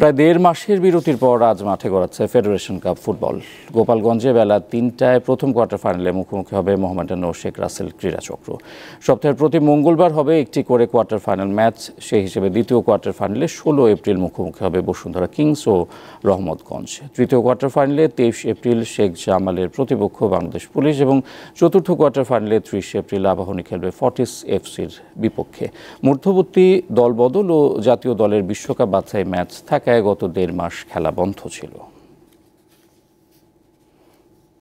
প্রায় দেড় মাসের বিরতির পর আজ মাঠে গড়াচ্ছে ফেডারেশন কাপ ফুটবল গোপালগঞ্জে বেলা তিনটায় প্রথম কোয়ার্টার ফাইনালে মুখোমুখি হবে মোহামেডান ও শেখ রাসেল ক্রীড়া চক্র সপ্তাহের প্রতি মঙ্গলবার হবে একটি করে কোয়ার্টার ফাইনাল ম্যাচ সেই হিসেবে দ্বিতীয় কোয়ার্টার ফাইনালে ষোলো এপ্রিল মুখোমুখি হবে বসুন্ধরা কিংস ও রহমতগঞ্জ তৃতীয় কোয়ার্টার ফাইনালে তেইশ এপ্রিল শেখ জামালের প্রতিপক্ষ বাংলাদেশ পুলিশ এবং চতুর্থ কোয়ার্টার ফাইনালে ত্রিশ এপ্রিল আবাহনী খেলবে ফর্টিস এফসির বিপক্ষে মধ্যবর্তী দলবদল ও জাতীয় দলের বিশ্বকাপ বাছাই ম্যাচ থাকে ঢাকায় গত দেড় মাস খেলা বন্ধ ছিল